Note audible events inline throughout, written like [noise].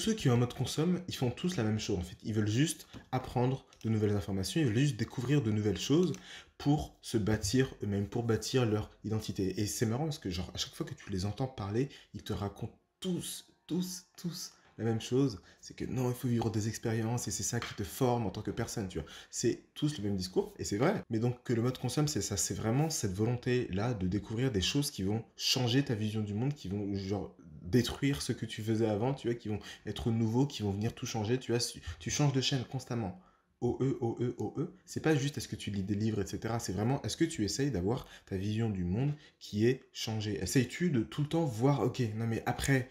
Tous ceux qui ont un mode consomme, ils font tous la même chose en fait. Ils veulent juste apprendre de nouvelles informations, ils veulent juste découvrir de nouvelles choses pour se bâtir eux-mêmes, pour bâtir leur identité. Et c'est marrant parce que genre à chaque fois que tu les entends parler, ils te racontent tous, tous, tous la même chose, c'est que non, il faut vivre des expériences et c'est ça qui te forme en tant que personne, tu vois. C'est tous le même discours et c'est vrai. Mais donc que le mode consomme, c'est ça, c'est vraiment cette volonté là de découvrir des choses qui vont changer ta vision du monde, qui vont genre détruire ce que tu faisais avant, tu vois, qui vont être nouveaux, qui vont venir tout changer, tu vois, tu changes de chaîne constamment. OE, OE, OE, c'est pas juste est-ce que tu lis des livres, etc. C'est vraiment est-ce que tu essayes d'avoir ta vision du monde qui est changée. Essayes-tu de tout le temps voir, ok, non mais après,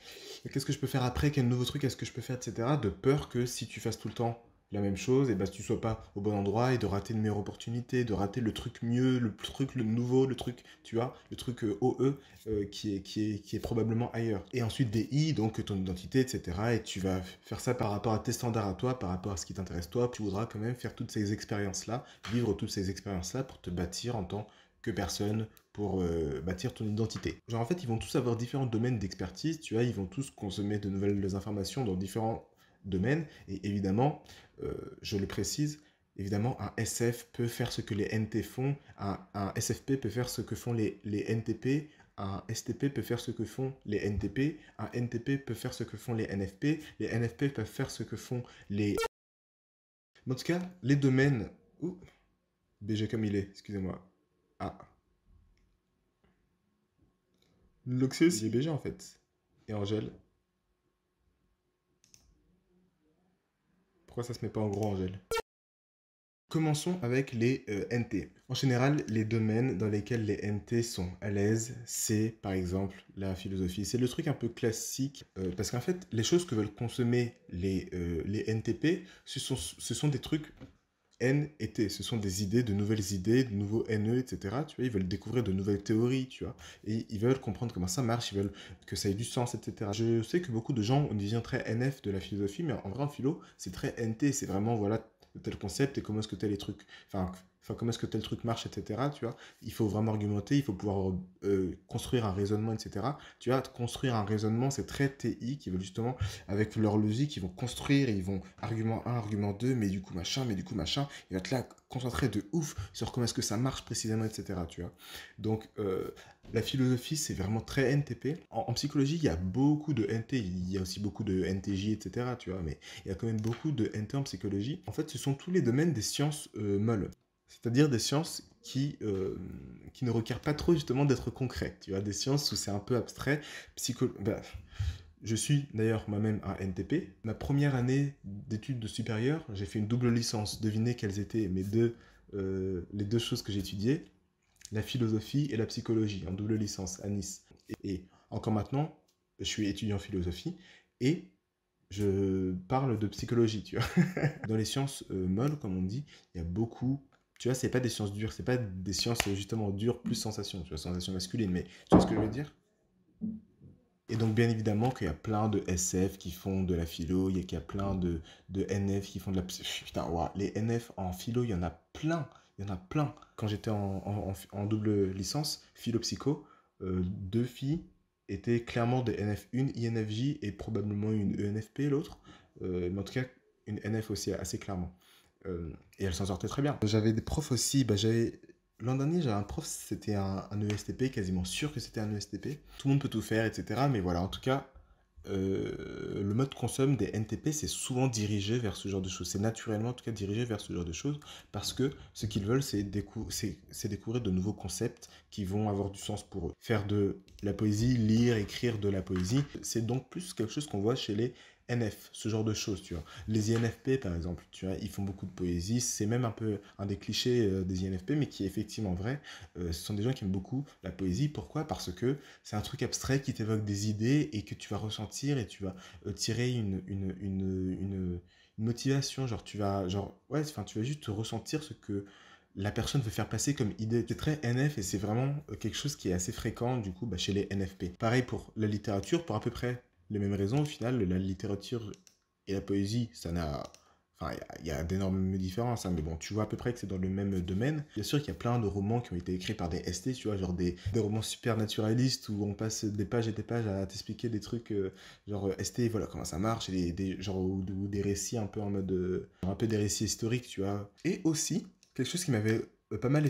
qu'est-ce que je peux faire après, quel nouveau truc est-ce que je peux faire, etc. De peur que si tu fasses tout le temps la même chose, et bah, tu sois pas au bon endroit et de rater une meilleure opportunité, de rater le truc mieux, le truc le nouveau, le truc, tu vois, le truc euh, OE euh, qui, est, qui, est, qui est probablement ailleurs. Et ensuite des I, donc ton identité, etc. Et tu vas faire ça par rapport à tes standards à toi, par rapport à ce qui t'intéresse toi. Tu voudras quand même faire toutes ces expériences-là, vivre toutes ces expériences-là pour te bâtir en tant que personne, pour euh, bâtir ton identité. Genre en fait, ils vont tous avoir différents domaines d'expertise, tu vois, ils vont tous consommer de nouvelles informations dans différents domaine. Et évidemment, euh, je le précise, évidemment, un SF peut faire ce que les NT font, un, SFP peut faire ce que font les, les, NTP, un STP peut faire ce que font les NTP, un NTP peut faire ce que font les NFP, les NFP peuvent faire ce que font les... En tout cas, les domaines... BG comme il est, excusez-moi. Ah. L'Oxus, BG en fait. Et Angèle ça se met pas en gros en gel. Commençons avec les euh, NT. En général, les domaines dans lesquels les NT sont à l'aise, c'est par exemple la philosophie. C'est le truc un peu classique, euh, parce qu'en fait, les choses que veulent consommer les, euh, les NTP, sont, ce sont des trucs N et T. Ce sont des idées, de nouvelles idées, de nouveaux NE, etc. Tu vois, ils veulent découvrir de nouvelles théories, tu vois. Et ils veulent comprendre comment ça marche, ils veulent que ça ait du sens, etc. Je sais que beaucoup de gens ont des très NF de la philosophie, mais en vrai, en philo, c'est très NT. C'est vraiment, voilà, tel concept et comment est-ce que tel les truc Enfin, Enfin, comment est-ce que tel truc marche, etc. Tu vois, il faut vraiment argumenter, il faut pouvoir euh, construire un raisonnement, etc. Tu vois, construire un raisonnement, c'est très TI qui veut justement, avec leur logique, ils vont construire, ils vont argument 1, argument 2, mais du coup machin, mais du coup machin. Ils vont te là concentrés de ouf sur comment est-ce que ça marche précisément, etc. Tu vois. Donc, euh, la philosophie, c'est vraiment très NTP. En, psychologie, il y a beaucoup de NT, il y a aussi beaucoup de NTJ, etc. Tu vois, mais il y a quand même beaucoup de NT en psychologie. En fait, ce sont tous les domaines des sciences euh, molles c'est-à-dire des sciences qui, euh, qui ne requièrent pas trop justement d'être concrètes. Tu vois, des sciences où c'est un peu abstrait. Psycho... Bah, je suis d'ailleurs moi-même à NTP. Ma première année d'études de j'ai fait une double licence. Devinez quelles étaient mes deux, euh, les deux choses que j'étudiais la philosophie et la psychologie en double licence à Nice. Et, encore maintenant, je suis étudiant en philosophie et je parle de psychologie, tu vois. [laughs] Dans les sciences euh, molles, comme on dit, il y a beaucoup tu vois, c'est pas des sciences dures, c'est pas des sciences euh, justement dures plus sensations, tu vois, sensations masculines, mais tu vois ce que je veux dire Et donc, bien évidemment, qu'il y a plein de SF qui font de la philo, il y a, a plein de, de NF qui font de la. Putain, les NF en philo, il y en a plein, il y en a plein. Quand j'étais en, en, double licence, philo-psycho, euh, deux filles étaient clairement des NF, une INFJ et probablement une ENFP, l'autre, euh, mais en tout cas, une NF aussi, assez clairement. Euh, et elle s'en sortait très bien. J'avais des profs aussi, bah, j'avais... L'an dernier, j'avais un prof, c'était un, ESTP, quasiment sûr que c'était un ESTP. Tout le monde peut tout faire, etc. Mais voilà, en tout cas, euh, le mode consomme des NTP, c'est souvent dirigé vers ce genre de choses. C'est naturellement, en tout cas, dirigé vers ce genre de choses parce que ce qu'ils veulent, c'est découvrir de nouveaux concepts qui vont avoir du sens pour eux. Faire de la poésie, lire, écrire de la poésie, c'est donc plus quelque chose qu'on voit chez les NF, ce genre de choses, tu vois. Les INFP, par exemple, tu vois, ils font beaucoup de poésie. C'est même un peu un des clichés euh, des INFP, mais qui est effectivement vrai. Euh, ce sont des gens qui aiment beaucoup la poésie. Pourquoi Parce que c'est un truc abstrait qui t'évoque des idées et que tu vas ressentir et tu vas euh, tirer une motivation. Genre, tu vas, genre, ouais, tu vas juste ressentir ce que la personne veut faire passer comme idée. C'est très NF et c'est vraiment quelque chose qui est assez fréquent du coup bah, chez les NFP. Pareil pour la littérature, pour à peu près les mêmes raisons, au final, la littérature et la poésie, ça n'a. Enfin, il y a, d'énormes différences, hein, mais bon, tu vois à peu près que c'est dans le même domaine. Bien sûr qu'il y a plein de romans qui ont été écrits par des ST, tu vois, genre des, romans super naturalistes où on passe des pages et des pages à t'expliquer des trucs, euh, genre euh, ST, voilà comment ça marche, et des, ou, des récits un peu en mode. Euh, un peu des récits historiques, tu vois. Et aussi, quelque chose qui m'avait euh, pas mal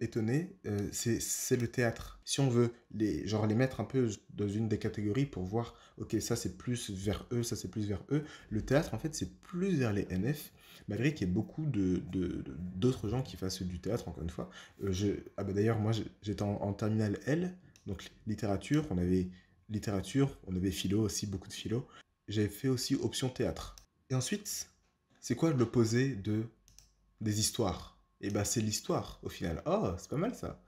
étonné, euh, c'est le théâtre. Si on veut les, genre les mettre un peu dans une des catégories pour voir, ok, ça c'est plus vers eux, ça c'est plus vers eux, le théâtre en fait c'est plus vers les NF, malgré qu'il y ait beaucoup d'autres de, d'autres gens qui fassent du théâtre, encore une fois. Euh, je, ah bah, D'ailleurs, moi j'étais en, en terminale L, donc littérature, on avait littérature, on avait philo aussi, beaucoup de philo. J'avais fait aussi option théâtre. Et ensuite, c'est quoi l'opposé de des histoires et bah c'est l'histoire au final. Oh, c'est pas mal ça.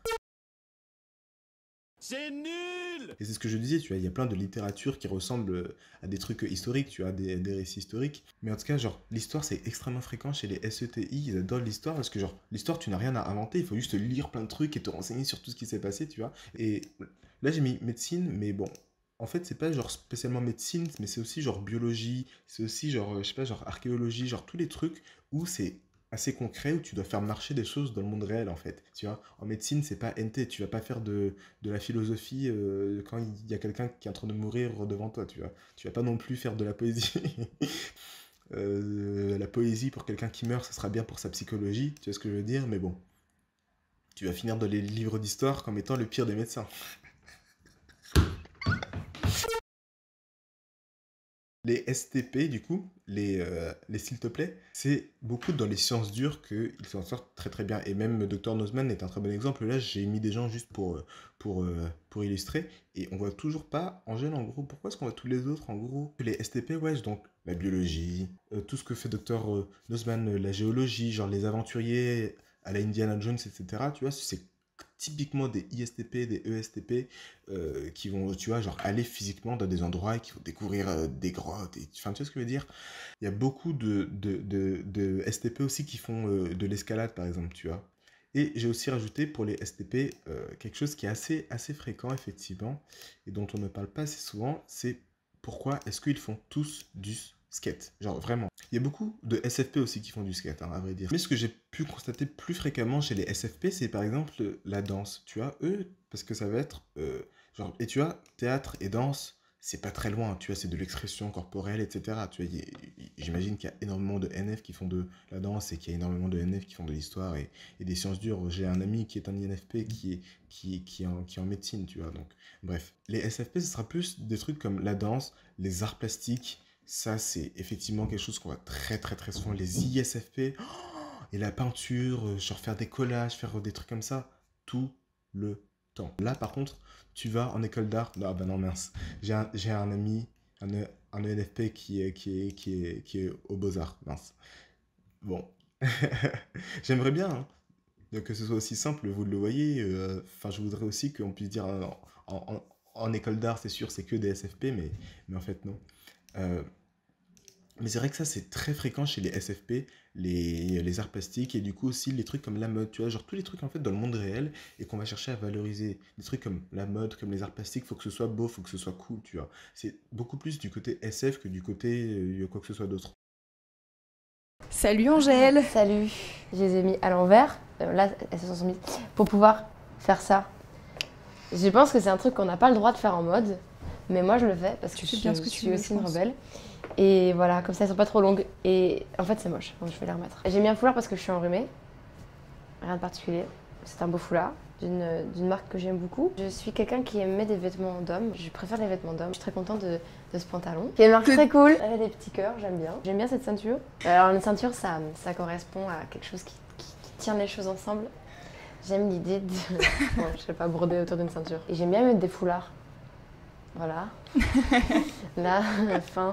C'est nul Et c'est ce que je disais, tu vois, il y a plein de littérature qui ressemble euh, à des trucs historiques, tu vois, des, des récits historiques. Mais en tout cas, genre, l'histoire, c'est extrêmement fréquent chez les SETI, ils adorent l'histoire, parce que, genre, l'histoire, tu n'as rien à inventer, il faut juste lire plein de trucs et te renseigner sur tout ce qui s'est passé, tu vois. Et là, j'ai mis médecine, mais bon, en fait, c'est pas genre spécialement médecine, mais c'est aussi genre biologie, c'est aussi genre, euh, je sais pas, genre archéologie, genre tous les trucs où c'est assez concret où tu dois faire marcher des choses dans le monde réel en fait. Tu vois, en médecine, c'est pas NT, tu vas pas faire de, la philosophie euh, quand il y a quelqu'un qui est en train de mourir devant toi, tu vois. Tu vas pas non plus faire de la poésie. [laughs] Euh, la poésie pour quelqu'un qui meurt, ce sera bien pour sa psychologie, tu vois ce que je veux dire, mais bon. Tu vas finir dans les livres d'histoire comme étant le pire des médecins. [laughs] Les STP, du coup, les, euh, les s'il te plaît, c'est beaucoup dans les sciences dures qu'ils s'en sortent très très bien. Et même Dr Nozman est un très bon exemple. Là, j'ai mis des gens juste pour, euh, pour, euh, pour illustrer. Et on voit toujours pas Angèle en gros. Pourquoi est-ce qu'on voit tous les autres en gros Les STP, ouais, donc la biologie, tout ce que fait Dr Nozman, la géologie, genre les aventuriers à la Indiana Jones, etc. Tu vois, c'est typiquement des ISTP, des ESTP euh, qui vont, tu vois, genre aller physiquement dans des endroits et qui vont découvrir euh, des grottes. enfin, tu vois ce que je veux dire Il y a beaucoup de, de, STP aussi qui font euh, de l'escalade, par exemple, tu vois. Et j'ai aussi rajouté pour les STP quelque chose qui est assez, assez fréquent, effectivement, et dont on ne parle pas assez souvent, c'est pourquoi est-ce qu'ils font tous du skate, genre vraiment. Il y a beaucoup de SFP aussi qui font du skate, hein, à vrai dire. Mais ce que j'ai pu constater plus fréquemment chez les SFP, c'est par exemple la danse. Tu vois, eux, parce que ça va être, euh, genre, et tu as théâtre et danse, c'est pas très loin, tu vois, c'est de l'expression corporelle, etc. Tu j'imagine qu'il y a énormément de NF qui font de la danse et qu'il y a énormément de NF qui font de l'histoire et, des sciences dures. J'ai un ami qui est un INFP qui est, qui, qui, en, qui en médecine, tu vois, donc bref. Les SFP, ce sera plus des trucs comme la danse, les arts plastiques, ça, c'est effectivement quelque chose qu'on voit très, très, très souvent. Les ISFP [gasps] et la peinture, euh, genre faire des collages, faire des trucs comme ça, tout le temps. Là, par contre, tu vas en école d'art. Ah, ben non, mince. J'ai un, ami, un, un ENFP qui est, qui est, qui qui est aux Beaux-Arts. Mince. Bon. [laughs] J'aimerais bien hein, que ce soit aussi simple, vous le voyez. Euh, enfin, je voudrais aussi qu'on puisse dire euh, en, école d'art, c'est sûr, c'est que des SFP, mais, mais en fait, non. Euh, mais c'est vrai que ça, c'est très fréquent chez les SFP, les, arts plastiques, et du coup aussi les trucs comme la mode, tu vois, genre tous les trucs en fait dans le monde réel, et qu'on va chercher à valoriser. Des trucs comme la mode, comme les arts plastiques, faut que ce soit beau, faut que ce soit cool, tu vois. C'est beaucoup plus du côté SF que du côté euh, quoi que ce soit d'autre. Salut Angèle Salut Je les ai mis à l'envers, euh, là, elles se sont mises, pour pouvoir faire ça. Je pense que c'est un truc qu'on n'a pas le droit de faire en mode, mais moi, je le fais parce que je, que suis aussi une rebelle. Et voilà, comme ça, elles sont pas trop longues. Et en fait, c'est moche, donc je vais les remettre. J'ai mis un foulard parce que je suis enrhumée. Rien de particulier. C'est un beau foulard d'une marque que j'aime beaucoup. Je suis quelqu'un qui aimait des vêtements d'hommes. Je préfère les vêtements d'hommes. Je suis très contente de, de ce pantalon. Qui est une marque très cool. Elle a des petits cœurs, j'aime bien. J'aime bien cette ceinture. Alors, une ceinture, ça, ça correspond à quelque chose qui, qui, tient les choses ensemble. J'aime l'idée de. [laughs] bon, je sais pas, broder autour d'une ceinture. Et j'aime bien mettre des foulards. Voilà. la [laughs] fin